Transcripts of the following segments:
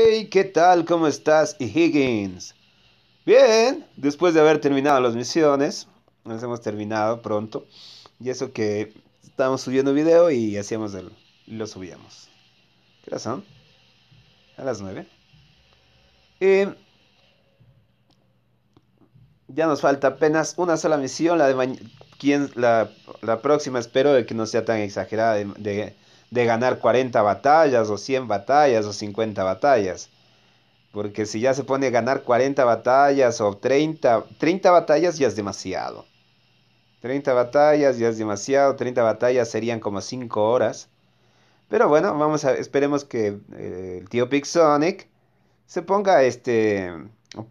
Hey, ¿qué tal? ¿Cómo estás, Y Higgins? Bien, después de haber terminado las misiones, nos hemos terminado pronto. Y eso que estábamos subiendo video y hacíamos el, lo subíamos. ¿Qué hora son? A las 9. Y ya nos falta apenas una sola misión, la de mañana. La, la próxima espero que no sea tan exagerada de de ganar 40 batallas o 100 batallas o 50 batallas. Porque si ya se pone a ganar 40 batallas o 30, 30 batallas ya es demasiado. 30 batallas ya es demasiado, 30 batallas serían como 5 horas. Pero bueno, vamos a, esperemos que eh, el tío Pixonic se ponga este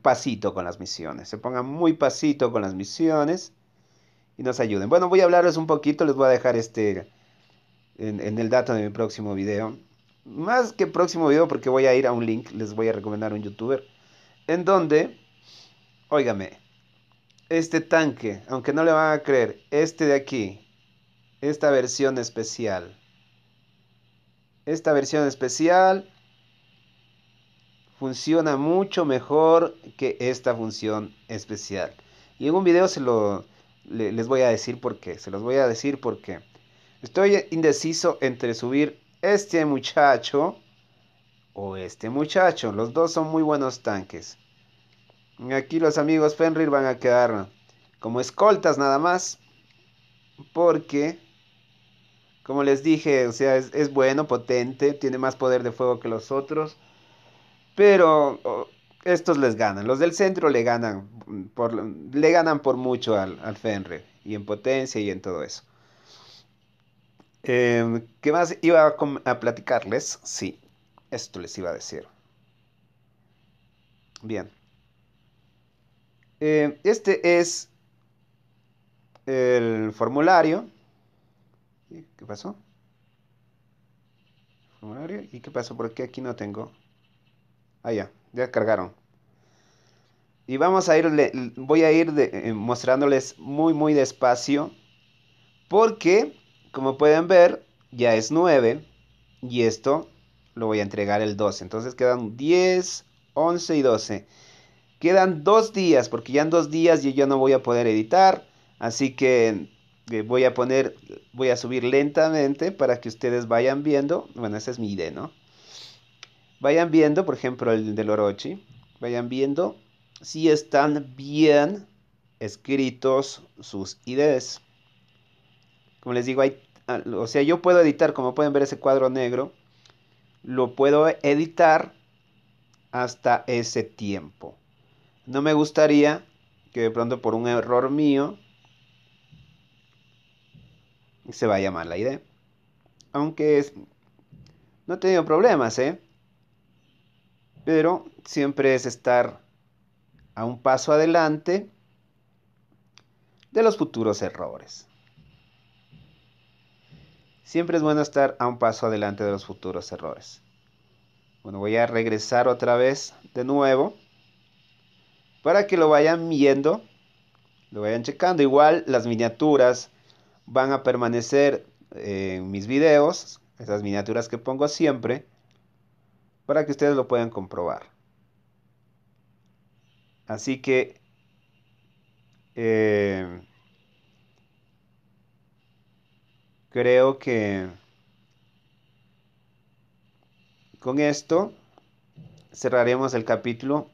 pasito con las misiones, se ponga muy pasito con las misiones y nos ayuden. Bueno, voy a hablarles un poquito, les voy a dejar este en, el dato de mi próximo video. Más que próximo video porque voy a ir a un link, les voy a recomendar un youtuber. En donde, óigame, este tanque, aunque no le van a creer, este de aquí, esta versión especial. Esta versión especial funciona mucho mejor que esta función especial. Y en un video se lo, les voy a decir por qué. Se los voy a decir por qué Estoy indeciso entre subir este muchacho o este muchacho. Los dos son muy buenos tanques. Aquí los amigos Fenrir van a quedar como escoltas nada más. Porque, como les dije, o sea, es, bueno, potente, tiene más poder de fuego que los otros. Pero estos les ganan. Los del centro le ganan por, le ganan por mucho al, al Fenrir. Y en potencia y en todo eso. Em, ¿Qué más iba a, platicarles? Sí, esto les iba a decir. Bien. Em, este es el formulario. ¿Qué pasó? Formulario. ¿Y qué pasó? Porque aquí no tengo. Ah, ya, ya cargaron. Y vamos a ir, voy a ir eh, mostrándoles muy, muy despacio. Porque como pueden ver, ya es 9 y esto lo voy a entregar el 12. Entonces quedan 10, 11 y 12. Quedan dos días, porque ya en dos días yo ya no voy a poder editar. Así que eh, voy a poner, voy a subir lentamente para que ustedes vayan viendo. Bueno, esa es mi idea, ¿no? Vayan viendo, por ejemplo, el del Orochi. Vayan viendo si están bien escritos sus ideas. Como les digo, hay Ah, o sea, yo puedo editar, como pueden ver ese cuadro negro, lo puedo editar hasta ese tiempo. No me gustaría que de pronto por un error mío se vaya mal la idea. Aunque es, no he tenido problemas, ¿eh? Pero siempre es estar a un paso adelante de los futuros errores siempre es bueno estar a un paso adelante de los futuros errores. Bueno, voy a regresar otra vez de nuevo para que lo vayan viendo, lo vayan checando. Igual las miniaturas van a permanecer en mis videos, esas miniaturas que pongo siempre, para que ustedes lo puedan comprobar. Así que eh, creo que con esto cerraremos el capítulo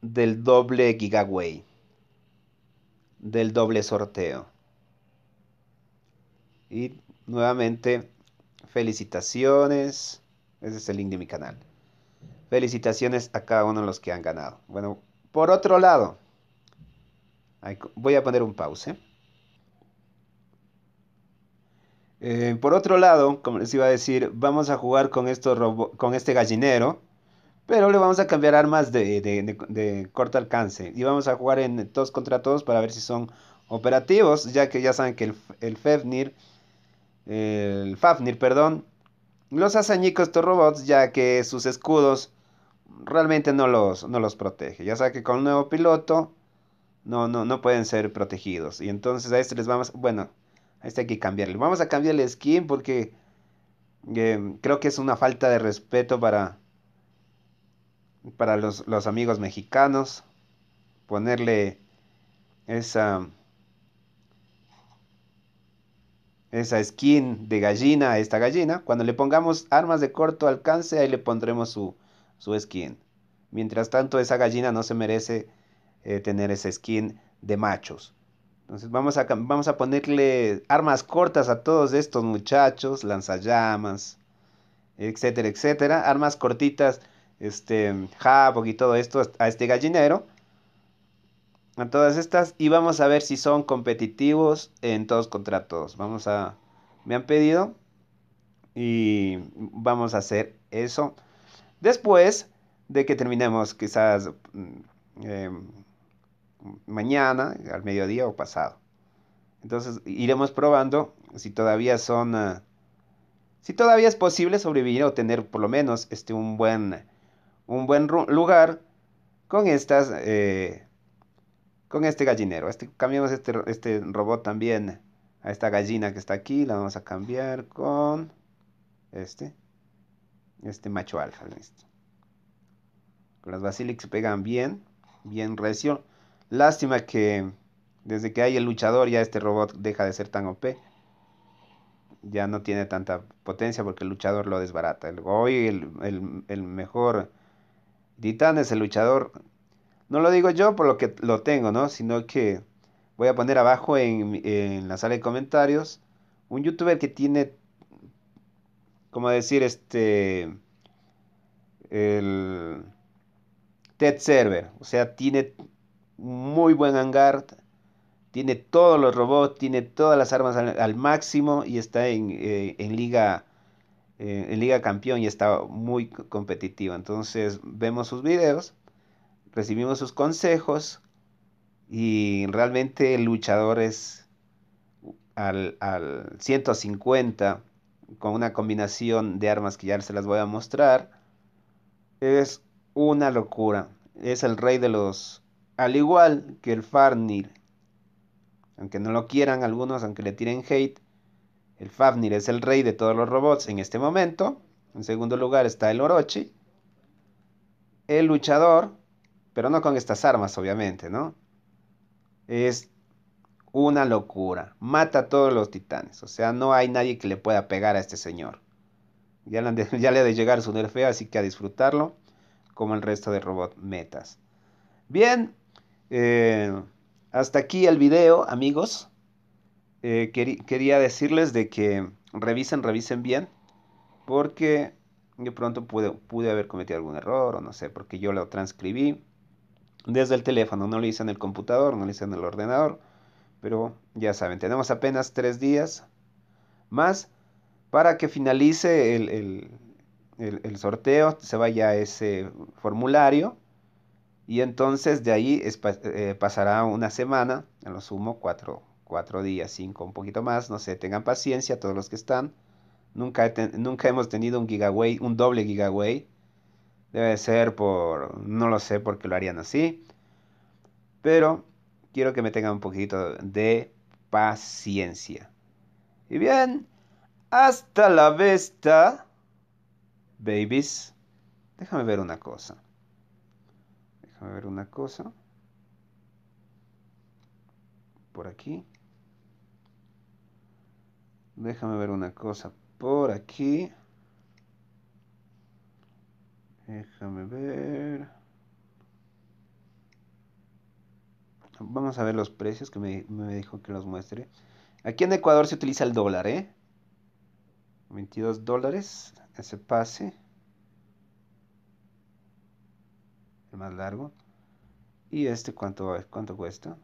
del doble gigaway, del doble sorteo. Y nuevamente, felicitaciones. Ese es el link de mi canal. Felicitaciones a cada uno de los que han ganado. Bueno, por otro lado, voy a poner un pause. Eh, por otro lado, como les iba a decir, vamos a jugar con, estos con este gallinero, pero le vamos a cambiar armas de, corto alcance. Y vamos a jugar en todos contra todos para ver si son operativos, ya que ya saben que el, Fafnir, el Fafnir, perdón, los estos robots, ya que sus escudos realmente no los, los protege. Ya saben que con un nuevo piloto no, no, no pueden ser protegidos. Y entonces a este les vamos, bueno, este hay que cambiarle. Vamos a cambiarle skin porque em, creo que es una falta de respeto para, para los, amigos mexicanos. Ponerle esa, esa skin de gallina a esta gallina. Cuando le pongamos armas de corto alcance, ahí le pondremos su, skin. Mientras tanto, esa gallina no se merece eh, tener esa skin de machos. Entonces vamos a, vamos a ponerle armas cortas a todos estos muchachos, lanzallamas, etcétera, etcétera. Armas cortitas, este, Havoc y todo esto a este gallinero. A todas estas y vamos a ver si son competitivos en todos contra todos. Vamos a... Me han pedido y vamos a hacer eso. Después de que terminemos quizás... Mm, eh, mañana, al mediodía o pasado. Entonces iremos probando si todavía son, eh, si todavía es posible sobrevivir o tener por lo menos este, un buen, un buen lugar con estas, eh, con este gallinero. Este, cambiamos este, este, robot también a esta gallina que está aquí, la vamos a cambiar con este, este macho alfa. Listo. Las se pegan bien, bien recio. Lástima que desde que hay el luchador ya este robot deja de ser tan OP. Ya no tiene tanta potencia porque el luchador lo desbarata. El, hoy el, mejor titán es el luchador. No lo digo yo por lo que lo tengo, ¿no? Sino que voy a poner abajo en, la sala de comentarios un youtuber que tiene, como decir, este... El... Ted Server. O sea, tiene muy buen hangar, tiene todos los robots, tiene todas las armas al, máximo y está en, eh, liga eh, en liga campeón y está muy competitiva. Entonces vemos sus videos, recibimos sus consejos y realmente luchadores al, al 150 con una combinación de armas que ya se las voy a mostrar es una locura. Es el rey de los al igual que el Farnir, aunque no lo quieran algunos, aunque le tiren hate, el Fafnir es el rey de todos los robots en este momento. En segundo lugar está el Orochi, el luchador, pero no con estas armas, obviamente, ¿no? Es una locura. Mata a todos los titanes. O sea, no hay nadie que le pueda pegar a este señor. Ya le, ya le ha de llegar su nerfeo, así que a disfrutarlo como el resto de robot metas. Bien, eh, hasta aquí el video, amigos. Eh, quería decirles de que revisen, revisen bien, porque de pronto pude, pude haber cometido algún error, o no sé, porque yo lo transcribí desde el teléfono, no lo hice en el computador, no lo hice en el ordenador, pero ya saben, tenemos apenas tres días más para que finalice el, el sorteo, se vaya ese formulario y entonces de ahí eh, pasará una semana, En lo sumo cuatro, días, cinco, un poquito más, no sé, tengan paciencia todos los que están. Nunca, nunca hemos tenido un gigaway, un doble gigaway. Debe ser por, no lo sé por qué lo harían así. Pero quiero que me tengan un poquito de paciencia. Y bien, hasta la vista, babies. Déjame ver una cosa a ver una cosa. Por aquí. Déjame ver una cosa por aquí. Déjame ver. Vamos a ver los precios que me, me, dijo que los muestre. Aquí en Ecuador se utiliza el dólar, ¿eh? 22 dólares ese pase. más largo. ¿Y este cuánto, cuánto cuesta?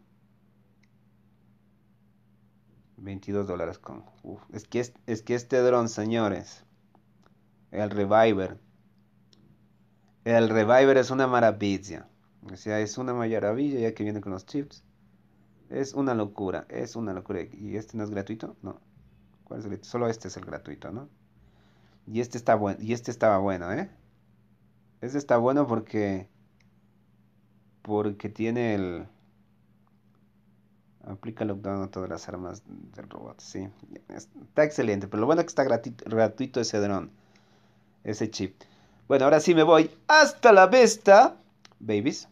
22 dólares con... es, que es, que este dron, señores, el Reviver, el Reviver es una maravilla. O sea, es una maravilla ya que viene con los chips. Es una locura, es una locura. ¿Y este no es gratuito? No. ¿Cuál es Solo este es el gratuito, ¿no? Y este, está bueno. y este estaba bueno, ¿eh? Este está bueno porque porque tiene el... Aplica lockdown a todas las armas del robot, sí. Está excelente, pero lo bueno es que está gratuito, ese dron, ese chip. Bueno, ahora sí me voy. Hasta la vista, babies.